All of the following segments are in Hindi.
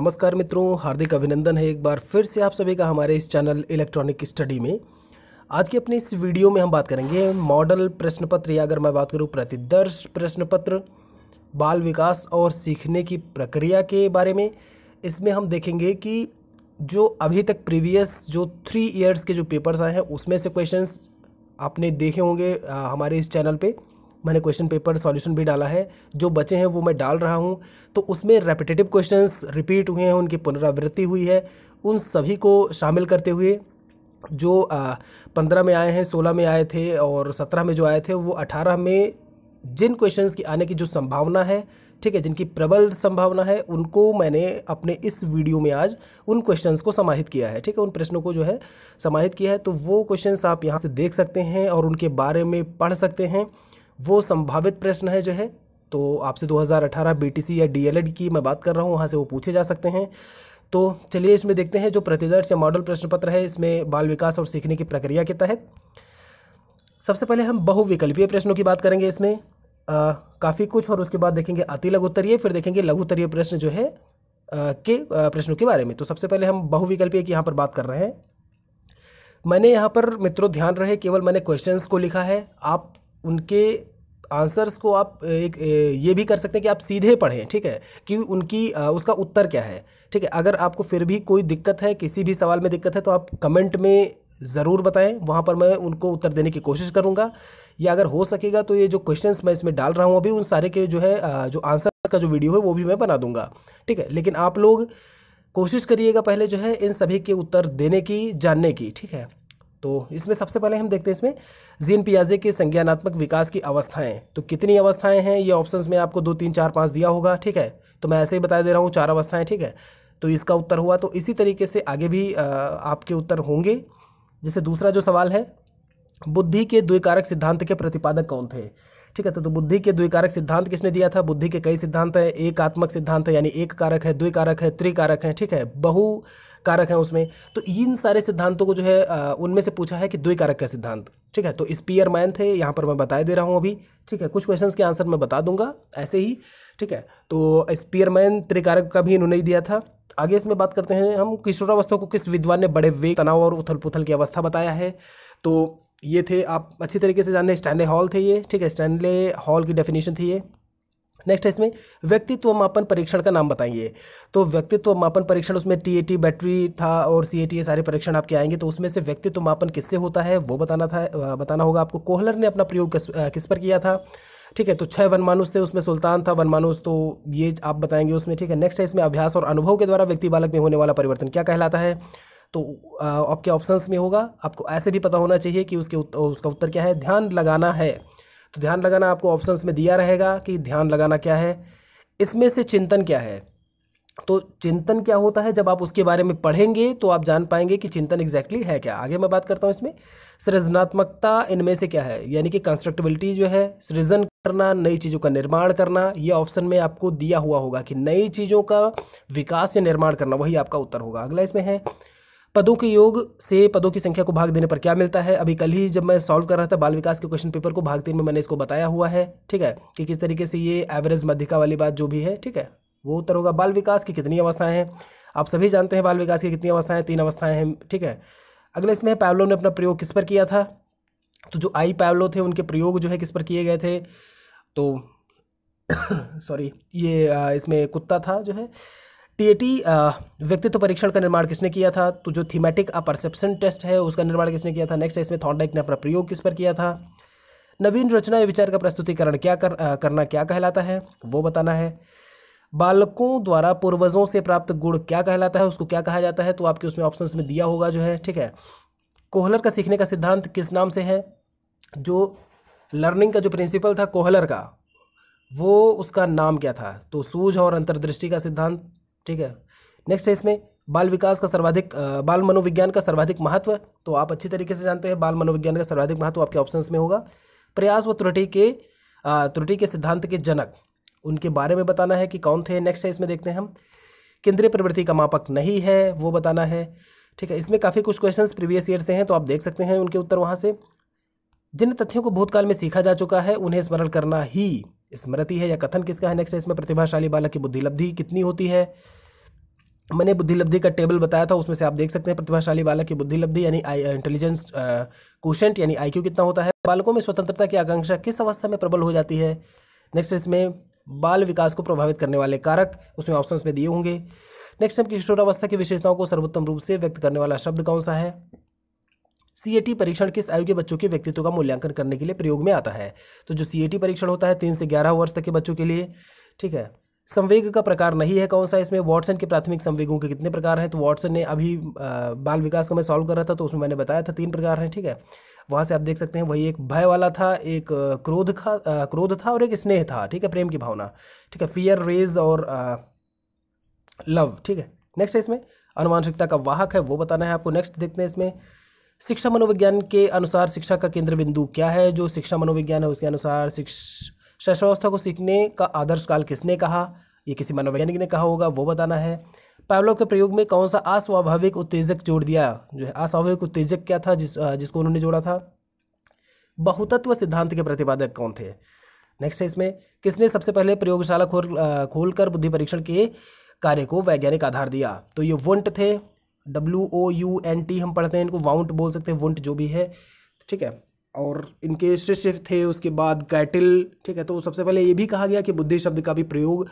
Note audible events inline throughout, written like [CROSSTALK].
नमस्कार मित्रों हार्दिक अभिनंदन है एक बार फिर से आप सभी का हमारे इस चैनल इलेक्ट्रॉनिक स्टडी में आज के अपने इस वीडियो में हम बात करेंगे मॉडल प्रश्न पत्र या अगर मैं बात करूँ प्रतिदर्श प्रश्न पत्र बाल विकास और सीखने की प्रक्रिया के बारे में इसमें हम देखेंगे कि जो अभी तक प्रीवियस जो थ्री ईयर्स के जो पेपर्स आए हैं उसमें से क्वेश्चन आपने देखे होंगे हमारे इस चैनल पर मैंने क्वेश्चन पेपर सॉल्यूशन भी डाला है जो बचे हैं वो मैं डाल रहा हूँ तो उसमें रेपिटेटिव क्वेश्चंस रिपीट हुए हैं उनकी पुनरावृत्ति हुई है उन सभी को शामिल करते हुए जो पंद्रह में आए हैं सोलह में आए थे और सत्रह में जो आए थे वो अठारह में जिन क्वेश्चंस की आने की जो संभावना है ठीक है जिनकी प्रबल संभावना है उनको मैंने अपने इस वीडियो में आज उन क्वेश्चंस को समाहित किया है ठीक है उन प्रश्नों को जो है समाहित किया है तो वो क्वेश्चंस आप यहाँ से देख सकते हैं और उनके बारे में पढ़ सकते हैं वो संभावित प्रश्न है जो है तो आपसे 2018 बीटीसी या डीएलएड की मैं बात कर रहा हूँ वहाँ से वो पूछे जा सकते हैं तो चलिए इसमें देखते हैं जो प्रतिदर्श या मॉडल प्रश्न पत्र है इसमें बाल विकास और सीखने की प्रक्रिया के तहत सबसे पहले हम बहुविकल्पीय प्रश्नों की बात करेंगे इसमें काफ़ी कुछ और उसके बाद देखेंगे अति लघुत्तरीय फिर देखेंगे लघुत्तरीय प्रश्न जो है आ, के प्रश्नों के बारे में तो सबसे पहले हम बहुविकल्पीय की यहाँ पर बात कर रहे हैं मैंने यहाँ पर मित्रों ध्यान रहे केवल मैंने क्वेश्चंस को लिखा है आप उनके आंसर्स को आप एक ये भी कर सकते हैं कि आप सीधे पढ़ें ठीक है कि उनकी उसका उत्तर क्या है ठीक है अगर आपको फिर भी कोई दिक्कत है किसी भी सवाल में दिक्कत है तो आप कमेंट में ज़रूर बताएं वहाँ पर मैं उनको उत्तर देने की कोशिश करूँगा या अगर हो सकेगा तो ये जो क्वेश्चन मैं इसमें डाल रहा हूँ अभी उन सारे के जो है जो आंसर का जो वीडियो है वो भी मैं बना दूँगा ठीक है लेकिन आप लोग कोशिश करिएगा पहले जो है इन सभी के उत्तर देने की जानने की ठीक है तो इसमें सबसे पहले हम देखते हैं इसमें जीन पियाजे के संज्ञानात्मक विकास की अवस्थाएं तो कितनी अवस्थाएं हैं ये ऑप्शंस में आपको दो तीन चार पाँच दिया होगा ठीक है तो मैं ऐसे ही बता दे रहा हूँ चार अवस्थाएं ठीक है तो इसका उत्तर हुआ तो इसी तरीके से आगे भी आ, आपके उत्तर होंगे जैसे दूसरा जो सवाल है बुद्धि के द्विकारक सिद्धांत के प्रतिपादक कौन थे ठीक है तो, तो बुद्धि के द्विकारक सिद्धांत किसने दिया था बुद्धि के कई सिद्धांत हैं एक आत्मक सिद्धांत है यानी एक कारक है द्विकारक है त्रिकारक है ठीक है बहु कारक हैं उसमें तो इन सारे सिद्धांतों को जो है उनमें से पूछा है कि द्विकारक का सिद्धांत ठीक है तो मैन थे यहाँ पर मैं बताए दे रहा हूँ अभी ठीक है कुछ क्वेश्चंस के आंसर मैं बता दूंगा ऐसे ही ठीक है तो मैन त्रिकारक का भी इन्होंने ही दिया था आगे इसमें बात करते हैं हम किशोरावस्था को किस विद्वान ने बड़े वेग तनाव और उथल पुथल की अवस्था बताया है तो ये थे आप अच्छी तरीके से जानने स्टैंडले हॉल थे ये ठीक है स्टैंडले हॉल की डेफिनेशन थी ये नेक्स्ट है इसमें व्यक्तित्व मापन परीक्षण का नाम बताइए तो व्यक्तित्व मापन परीक्षण उसमें टी बैटरी था और सी टी ये सारे परीक्षण आपके आएंगे तो उसमें से व्यक्तित्व मापन किससे होता है वो बताना था बताना होगा आपको कोहलर ने अपना प्रयोग किस, किस पर किया था ठीक है तो छह वनमानुष थे उसमें सुल्तान था वनमानुष तो ये आप बताएंगे उसमें ठीक है नेक्स्ट है इसमें अभ्यास और अनुभव के द्वारा व्यक्ति बालक में होने वाला परिवर्तन क्या कहलाता है तो आपके ऑप्शंस में होगा आपको ऐसे भी पता होना चाहिए कि उसके उत, उसका उत्तर क्या है ध्यान लगाना है तो ध्यान लगाना आपको ऑप्शंस में दिया रहेगा कि ध्यान लगाना क्या है इसमें से चिंतन क्या है तो चिंतन क्या होता है जब आप उसके बारे में पढ़ेंगे तो आप जान पाएंगे कि चिंतन एग्जैक्टली exactly है क्या आगे मैं बात करता हूँ इसमें सृजनात्मकता इनमें से क्या है यानी कि कंस्ट्रक्टिबिलिटी जो है सृजन करना नई चीज़ों का निर्माण करना ये ऑप्शन में आपको दिया हुआ होगा कि नई चीज़ों का विकास या निर्माण करना वही आपका उत्तर होगा अगला इसमें है पदों के योग से पदों की संख्या को भाग देने पर क्या मिलता है अभी कल ही जब मैं सॉल्व कर रहा था बाल विकास के क्वेश्चन पेपर को भाग तीन में मैंने इसको बताया हुआ है ठीक है कि किस तरीके से ये एवरेज मध्यिका वाली बात जो भी है ठीक है वो उत्तर होगा बाल विकास की कितनी अवस्थाएं हैं आप सभी जानते हैं बाल विकास की कितनी अवस्थाएं तीन अवस्थाएं हैं ठीक है अगले इसमें पैवलो ने अपना प्रयोग किस पर किया था तो जो आई पैवलो थे उनके प्रयोग जो है किस पर किए गए थे तो सॉरी [COUGHS] ये इसमें कुत्ता था जो है टीएटी व्यक्तित्व परीक्षण का निर्माण किसने किया था तो जो थीमेटिक परसेप्शन टेस्ट है उसका निर्माण किसने किया था नेक्स्ट है इसमें थॉन्डाइक ने अपना प्रयोग किस पर किया था नवीन रचना या विचार का प्रस्तुतिकरण क्या कर, आ, करना क्या कहलाता है वो बताना है बालकों द्वारा पूर्वजों से प्राप्त गुण क्या कहलाता है उसको क्या कहा जाता है तो आपके उसमें ऑप्शन में दिया होगा जो है ठीक है कोहलर का सीखने का सिद्धांत किस नाम से है जो लर्निंग का जो प्रिंसिपल था कोहलर का वो उसका नाम क्या था तो सूझ और अंतर्दृष्टि का सिद्धांत ठीक है नेक्स्ट है इसमें बाल विकास का सर्वाधिक बाल मनोविज्ञान का सर्वाधिक महत्व तो आप अच्छी तरीके से जानते हैं बाल मनोविज्ञान का सर्वाधिक महत्व आपके ऑप्शन में होगा प्रयास व त्रुटि के त्रुटि के सिद्धांत के जनक उनके बारे में बताना है कि कौन थे नेक्स्ट है इसमें देखते हैं हम केंद्रीय प्रवृत्ति का मापक नहीं है वो बताना है ठीक है इसमें काफ़ी कुछ क्वेश्चन प्रीवियस ईयर से हैं तो आप देख सकते हैं उनके उत्तर वहाँ से जिन तथ्यों को भूतकाल में सीखा जा चुका है उन्हें स्मरण करना ही स्मृति है या कथन किसका है नेक्स्ट इसमें प्रतिभाशाली बालक की बुद्धिलब्धि कितनी होती है मैंने बुद्धिलब्धि का टेबल बताया था उसमें से आप देख सकते हैं प्रतिभाशाली बालक की बुद्धिलब्धि यानी इंटेलिजेंस क्वेश्चन uh, uh, यानी आईक्यू कितना होता है बालकों में स्वतंत्रता की आकांक्षा किस अवस्था में प्रबल हो जाती है नेक्स्ट इसमें बाल विकास को प्रभावित करने वाले कारक उसमें ऑप्शन में दिए होंगे नेक्स्ट हम किशोरावस्था की विशेषताओं को सर्वोत्तम रूप से व्यक्त करने वाला शब्द कौन सा है सीएटी परीक्षण किस आयु के बच्चों के व्यक्तित्व का मूल्यांकन करने के लिए प्रयोग में आता है तो जो सीएटी परीक्षण होता है तीन से ग्यारह वर्ष तक के बच्चों के लिए ठीक है संवेग का प्रकार नहीं है कौन सा इसमें वाटसन के प्राथमिक संवेगों के कितने प्रकार हैं तो वाटसन ने अभी बाल विकास का मैं सॉल्व कर रहा था तो उसमें मैंने बताया था तीन प्रकार हैं ठीक है वहाँ से आप देख सकते हैं वही एक भय वाला था एक क्रोध का क्रोध था और एक स्नेह था ठीक है प्रेम की भावना ठीक है फियर रेज और आ, लव ठीक है नेक्स्ट है इसमें अनुवांशिकता का वाहक है वो बताना है आपको नेक्स्ट देखते हैं इसमें शिक्षा मनोविज्ञान के अनुसार शिक्षा का केंद्र बिंदु क्या है जो शिक्षा मनोविज्ञान है उसके अनुसार शिक्षा व्यवस्था को सीखने का आदर्श काल किसने कहा ये किसी मनोवैज्ञानिक ने कहा होगा वो बताना है पैवलो के प्रयोग में कौन सा अस्वाभाविक उत्तेजक जोड़ दिया जो है अस्वाभाविक उत्तेजक क्या था जिस जिसको उन्होंने जोड़ा था बहुतत्व सिद्धांत के प्रतिपादक कौन थे नेक्स्ट है इसमें किसने सबसे पहले प्रयोगशाला खोल खोलकर बुद्धि परीक्षण के कार्य को वैज्ञानिक आधार दिया तो ये वंट थे W O U N T हम पढ़ते हैं इनको वाउंट बोल सकते हैं वुंट जो भी है ठीक है और इनके शिष्य थे उसके बाद कैटिल ठीक है तो सबसे पहले ये भी कहा गया कि बुद्धि शब्द का भी प्रयोग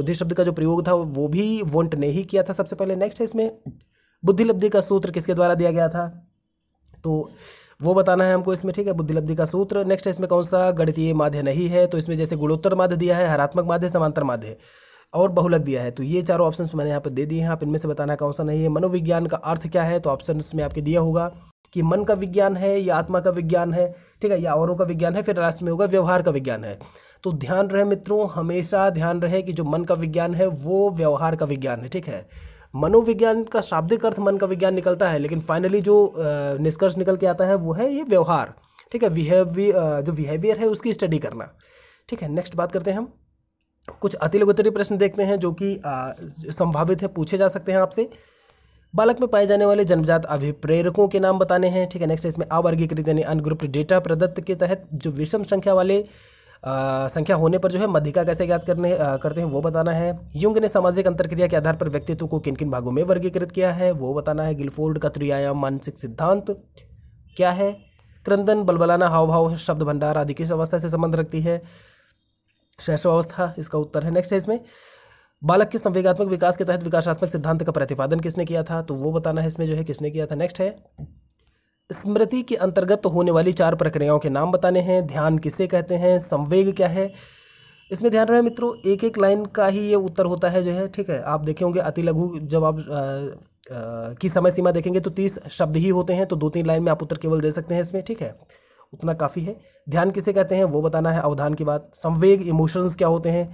बुद्धि शब्द का जो प्रयोग था वो भी वोंट ने ही किया था सबसे पहले नेक्स्ट है इसमें बुद्धिलब्धि का सूत्र किसके द्वारा दिया गया था तो वो बताना है हमको इसमें ठीक है बुद्धिलब्धि का सूत्र नेक्स्ट है इसमें कौन सा गणितीय माध्य नहीं है तो इसमें जैसे गुणोत्तर माध्य दिया है हरात्मक माध्य समांतर माध्य और बहुलक दिया है तो ये चारों ऑप्शन मैंने यहाँ पर दे दिए हैं आप इनमें से बताना कौन सा नहीं है मनोविज्ञान का अर्थ क्या है तो ऑप्शन में आपके दिया होगा कि मन का विज्ञान है या आत्मा का विज्ञान है ठीक है या औरों का विज्ञान है फिर लास्ट में होगा व्यवहार का विज्ञान है तो ध्यान रहे मित्रों हमेशा ध्यान रहे कि जो मन का विज्ञान है वो व्यवहार का विज्ञान है ठीक है मनोविज्ञान का शाब्दिक अर्थ मन का विज्ञान निकलता है लेकिन फाइनली जो निष्कर्ष निकल के आता है वो है ये व्यवहार ठीक है बिहेवियर जो बिहेवियर है उसकी स्टडी करना ठीक है नेक्स्ट बात करते हैं हम कुछ अति लघुतरी प्रश्न देखते हैं जो कि संभावित है पूछे जा सकते हैं आपसे बालक में पाए जाने वाले जन्मजात अभिप्रेरकों के नाम बताने हैं ठीक है नेक्स्ट इसमें अवर्गीकृत यानी अनग्रुप्ड डेटा प्रदत्त के तहत जो विषम संख्या वाले आ, संख्या होने पर जो है मध्यिका कैसे ज्ञात करने आ, करते हैं वो बताना है युंग ने सामाजिक अंतरक्रिया के आधार पर व्यक्तित्व को किन किन भागों में वर्गीकृत किया है वो बताना है गिलफोर्ड का त्रियायाम मानसिक सिद्धांत क्या है क्रंदन बलबलाना हाव भाव शब्द भंडार आदि किस अवस्था से संबंध रखती है अवस्था इसका उत्तर है नेक्स्ट है इसमें बालक के संवेगात्मक विकास के तहत विकासात्मक सिद्धांत का प्रतिपादन किसने किया था तो वो बताना है इसमें जो है किसने किया था नेक्स्ट है स्मृति के अंतर्गत होने वाली चार प्रक्रियाओं के नाम बताने हैं ध्यान किसे कहते हैं संवेग क्या है इसमें ध्यान रहे मित्रों एक एक लाइन का ही ये उत्तर होता है जो है ठीक है आप देखे होंगे अति लघु जब आप आ, आ, की समय सीमा देखेंगे तो तीस शब्द ही होते हैं तो दो तीन लाइन में आप उत्तर केवल दे सकते हैं इसमें ठीक है उतना काफ़ी है ध्यान किसे कहते हैं वो बताना है अवधान की बात संवेग इमोशंस क्या होते हैं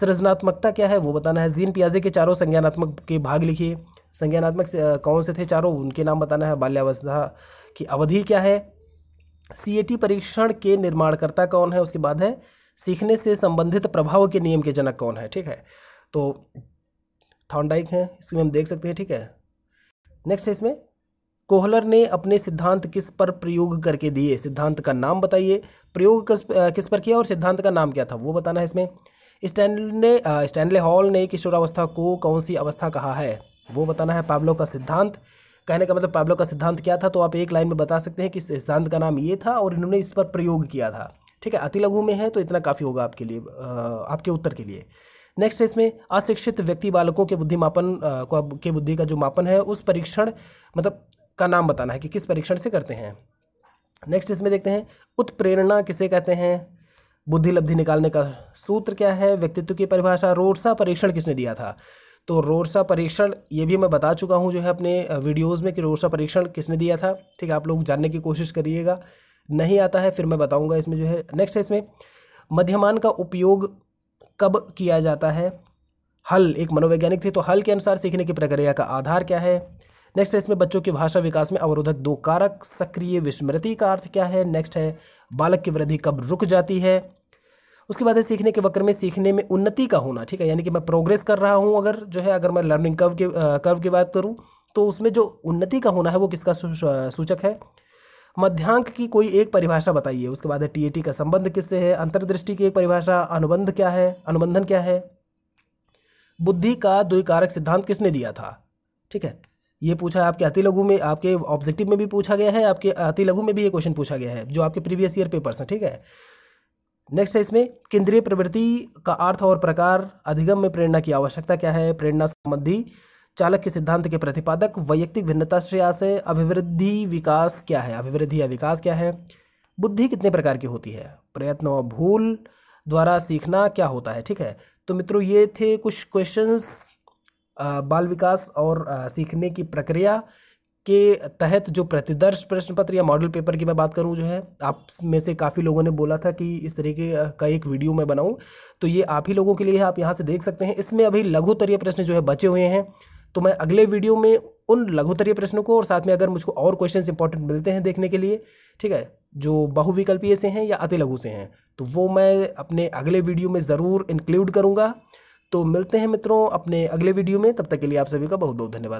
सृजनात्मकता क्या है वो बताना है जीन पियाजे के चारों संज्ञानात्मक के भाग लिखिए संज्ञानात्मक कौन से थे चारों उनके नाम बताना है बाल्यावस्था की अवधि क्या है सी परीक्षण के निर्माणकर्ता कौन है उसके बाद है सीखने से संबंधित प्रभाव के नियम के जनक कौन है ठीक है तो थॉन्डाइक हैं इसमें हम देख सकते हैं ठीक है नेक्स्ट है इसमें कोहलर ने अपने सिद्धांत किस पर प्रयोग करके दिए सिद्धांत का नाम बताइए प्रयोग किस किस पर किया और सिद्धांत का नाम क्या था वो बताना है इसमें स्टैनले स्टैनले हॉल ने किशोरावस्था को कौन सी अवस्था कहा है वो बताना है पाब्लो का सिद्धांत कहने का मतलब पाब्लो का सिद्धांत क्या था तो आप एक लाइन में बता सकते हैं कि सिद्धांत का नाम ये था और इन्होंने इस पर प्रयोग किया था ठीक है अति लघु में है तो इतना काफ़ी होगा आपके लिए आपके उत्तर के लिए नेक्स्ट है इसमें अशिक्षित व्यक्ति बालकों के बुद्धिमापन के बुद्धि का जो मापन है उस परीक्षण मतलब का नाम बताना है कि किस परीक्षण से करते हैं नेक्स्ट इसमें देखते हैं उत्प्रेरणा किसे कहते हैं बुद्धि लब्धि निकालने का सूत्र क्या है व्यक्तित्व की परिभाषा रोडसा परीक्षण किसने दिया था तो रोडसा परीक्षण ये भी मैं बता चुका हूँ जो है अपने वीडियोज़ में कि रोडसा परीक्षण किसने दिया था ठीक है आप लोग जानने की कोशिश करिएगा नहीं आता है फिर मैं बताऊँगा इसमें जो है नेक्स्ट है इसमें मध्यमान का उपयोग कब किया जाता है हल एक मनोवैज्ञानिक थे तो हल के अनुसार सीखने की प्रक्रिया का आधार क्या है नेक्स्ट है इसमें बच्चों की भाषा विकास में अवरोधक दो कारक सक्रिय विस्मृति का अर्थ क्या है नेक्स्ट है बालक की वृद्धि कब रुक जाती है उसके बाद है सीखने के वक्र में सीखने में उन्नति का होना ठीक है यानी कि मैं प्रोग्रेस कर रहा हूँ अगर जो है अगर मैं लर्निंग कर्व के कर्व की बात करूँ तो उसमें जो उन्नति का होना है वो किसका सूचक है मध्यांक की कोई एक परिभाषा बताइए उसके बाद है टी का संबंध किससे है अंतर्दृष्टि की एक परिभाषा अनुबंध क्या है अनुबंधन क्या है बुद्धि का द्विकारक सिद्धांत किसने दिया था ठीक है ये पूछा है आपके अति लघु में आपके ऑब्जेक्टिव में भी पूछा गया है आपके अति लघु में भी ये क्वेश्चन पूछा गया है जो आपके प्रीवियस ईयर पेपर्स हैं ठीक है नेक्स्ट है इसमें केंद्रीय प्रवृत्ति का अर्थ और प्रकार अधिगम में प्रेरणा की आवश्यकता क्या है प्रेरणा संबंधी चालक के सिद्धांत के प्रतिपादक वैयक्तिक भिन्नता श्रेयास है अभिवृद्धि विकास क्या है अभिवृद्धि या विकास क्या है बुद्धि कितने प्रकार की होती है प्रयत्न और भूल द्वारा सीखना क्या होता है ठीक है तो मित्रों ये थे कुछ क्वेश्चंस बाल विकास और सीखने की प्रक्रिया के तहत जो प्रतिदर्श प्रश्न पत्र या मॉडल पेपर की मैं बात करूं जो है आप में से काफ़ी लोगों ने बोला था कि इस तरीके का एक वीडियो मैं बनाऊं तो ये आप ही लोगों के लिए आप यहाँ से देख सकते हैं इसमें अभी लघुतरीय प्रश्न जो है बचे हुए हैं तो मैं अगले वीडियो में उन लघुतरीय प्रश्नों को और साथ में अगर मुझको और क्वेश्चन इंपॉर्टेंट मिलते हैं देखने के लिए ठीक है जो बहुविकल्पीय से हैं या अति लघु से हैं तो वो मैं अपने अगले वीडियो में ज़रूर इंक्लूड करूँगा तो मिलते हैं मित्रों अपने अगले वीडियो में तब तक के लिए आप सभी का बहुत बहुत धन्यवाद